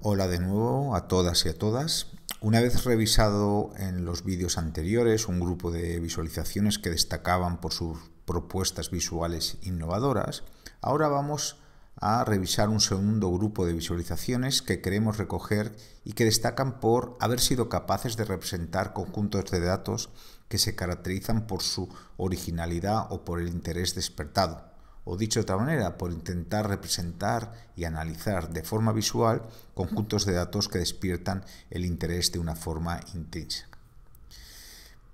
Hola de nuevo a todas y a todas. Una vez revisado en los vídeos anteriores un grupo de visualizaciones que destacaban por sus propuestas visuales innovadoras, ahora vamos a revisar un segundo grupo de visualizaciones que queremos recoger y que destacan por haber sido capaces de representar conjuntos de datos que se caracterizan por su originalidad o por el interés despertado o dicho de otra manera, por intentar representar y analizar de forma visual conjuntos de datos que despiertan el interés de una forma intensa.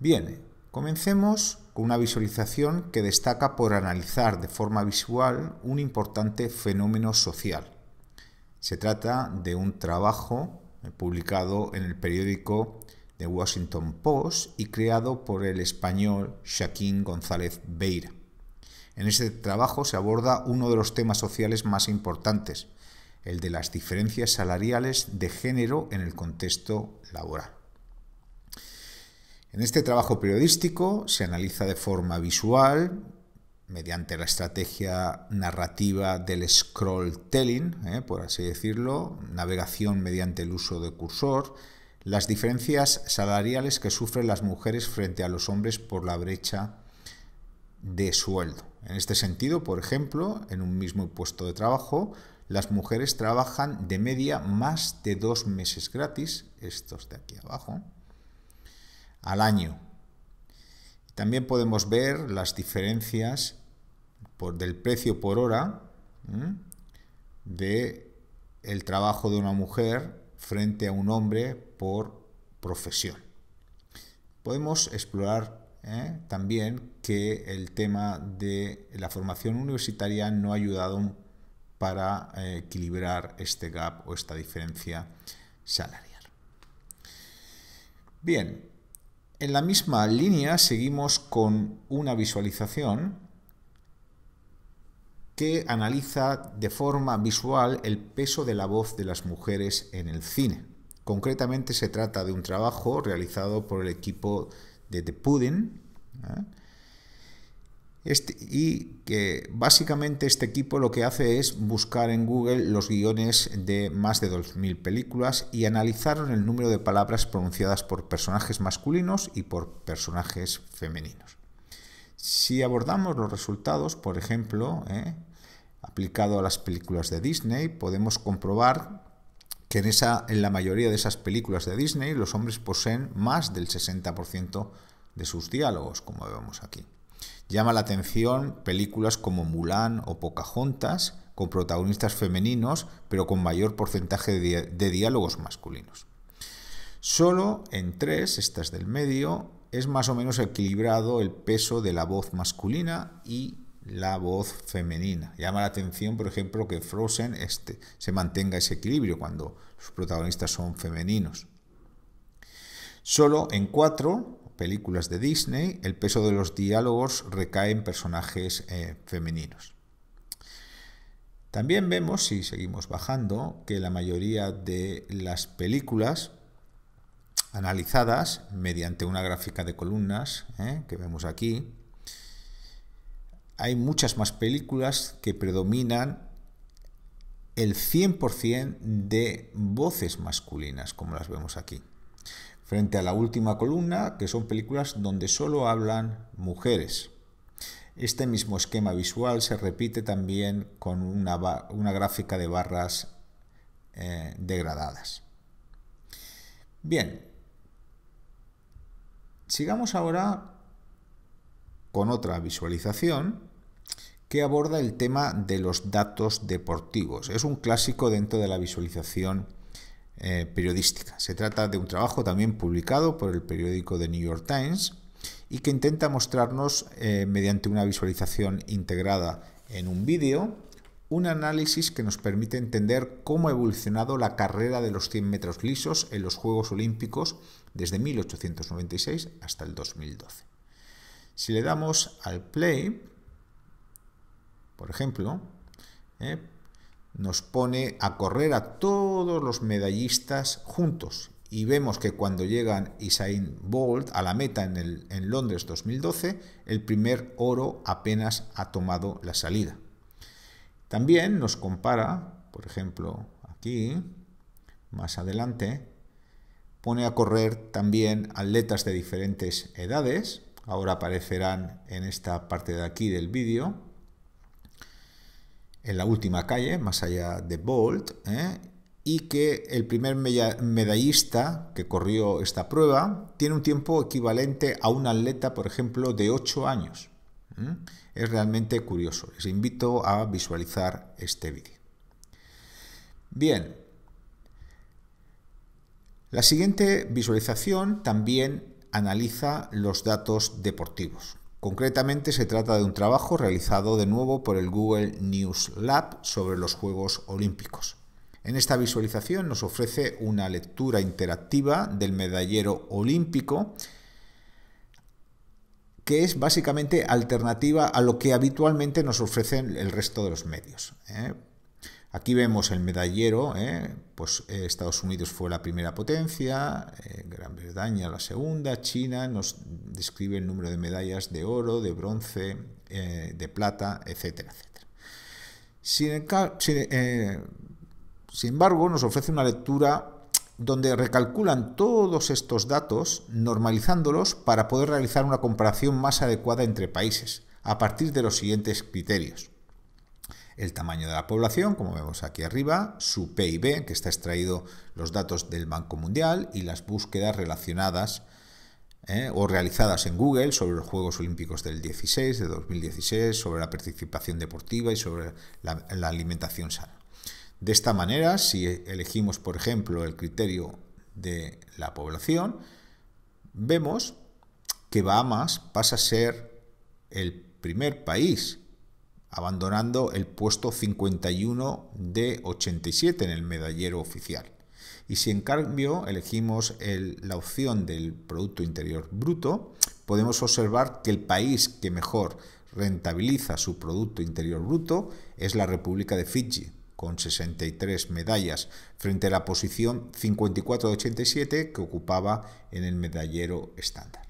Bien, comencemos con una visualización que destaca por analizar de forma visual un importante fenómeno social. Se trata de un trabajo eh, publicado en el periódico The Washington Post y creado por el español Shaquín González Beira. En este trabajo se aborda uno de los temas sociales más importantes, el de las diferencias salariales de género en el contexto laboral. En este trabajo periodístico se analiza de forma visual, mediante la estrategia narrativa del scroll telling, ¿eh? por así decirlo, navegación mediante el uso de cursor, las diferencias salariales que sufren las mujeres frente a los hombres por la brecha de sueldo. En este sentido, por ejemplo, en un mismo puesto de trabajo, las mujeres trabajan de media más de dos meses gratis, estos de aquí abajo, al año. También podemos ver las diferencias del precio por hora del de el trabajo de una mujer frente a un hombre por profesión. Podemos explorar ¿eh? también que el tema de la formación universitaria no ha ayudado para eh, equilibrar este gap o esta diferencia salarial. Bien, en la misma línea seguimos con una visualización que analiza de forma visual el peso de la voz de las mujeres en el cine. Concretamente se trata de un trabajo realizado por el equipo de The Pudding. ¿eh? Este, y que básicamente este equipo lo que hace es buscar en Google los guiones de más de 2.000 películas y analizaron el número de palabras pronunciadas por personajes masculinos y por personajes femeninos. Si abordamos los resultados, por ejemplo, ¿eh? aplicado a las películas de Disney, podemos comprobar en, esa, en la mayoría de esas películas de Disney los hombres poseen más del 60% de sus diálogos, como vemos aquí. Llama la atención películas como Mulan o Pocahontas, con protagonistas femeninos, pero con mayor porcentaje de, diálogos masculinos. Solo en tres, estas del medio, es más o menos equilibrado el peso de la voz masculina y la voz femenina. Llama la atención, por ejemplo, que Frozen este, se mantenga ese equilibrio cuando sus protagonistas son femeninos. Solo en cuatro películas de Disney el peso de los diálogos recae en personajes eh, femeninos. También vemos, si seguimos bajando, que la mayoría de las películas analizadas mediante una gráfica de columnas eh, que vemos aquí, hay muchas más películas que predominan el 100% de voces masculinas, como las vemos aquí. Frente a la última columna, que son películas donde solo hablan mujeres. Este mismo esquema visual se repite también con una, gráfica de barras eh, degradadas. Bien, sigamos ahora con otra visualización que aborda el tema de los datos deportivos. Es un clásico dentro de la visualización eh, periodística. Se trata de un trabajo también publicado por el periódico The New York Times y que intenta mostrarnos eh, mediante una visualización integrada en un vídeo un análisis que nos permite entender cómo ha evolucionado la carrera de los 100 metros lisos en los Juegos Olímpicos desde 1896 hasta el 2012. Si le damos al play, por ejemplo, ¿eh? nos pone a correr a todos los medallistas juntos. Y vemos que cuando llegan Isain Bolt a la meta en, en Londres 2012, el primer oro apenas ha tomado la salida. También nos compara, por ejemplo, aquí, más adelante, pone a correr también atletas de diferentes edades, ahora aparecerán en esta parte de aquí del vídeo, en la última calle, más allá de Bolt, ¿eh? y que el primer medallista que corrió esta prueba tiene un tiempo equivalente a un atleta, por ejemplo, de 8 años. Es realmente curioso. Les invito a visualizar este vídeo. Bien. La siguiente visualización también analiza los datos deportivos. Concretamente se trata de un trabajo realizado de nuevo por el Google News Lab sobre los Juegos Olímpicos. En esta visualización nos ofrece una lectura interactiva del medallero olímpico que es básicamente alternativa a lo que habitualmente nos ofrecen el resto de los medios. ¿eh? Aquí vemos el medallero, ¿eh? pues eh, Estados Unidos fue la primera potencia, eh, Gran Bretaña la segunda, China nos describe el número de medallas de oro, de bronce, de plata, etcétera, etcétera. sin embargo, nos ofrece una lectura donde recalculan todos estos datos, normalizándolos para poder realizar una comparación más adecuada entre países, a partir de los siguientes criterios el tamaño de la población, como vemos aquí arriba, su PIB, que está extraído los datos del Banco Mundial y las búsquedas relacionadas eh, o realizadas en Google sobre los Juegos Olímpicos del 16, de 2016, sobre la participación deportiva y sobre la, la alimentación sana. De esta manera, si elegimos, por ejemplo, el criterio de la población, vemos que Bahamas pasa a ser el primer país abandonando el puesto 51 de 87 en el medallero oficial. Y si en cambio elegimos la opción del Producto Interior Bruto, podemos observar que el país que mejor rentabiliza su Producto Interior Bruto es la República de Fiji, con 63 medallas, frente a la posición 54 de 87 que ocupaba en el medallero estándar.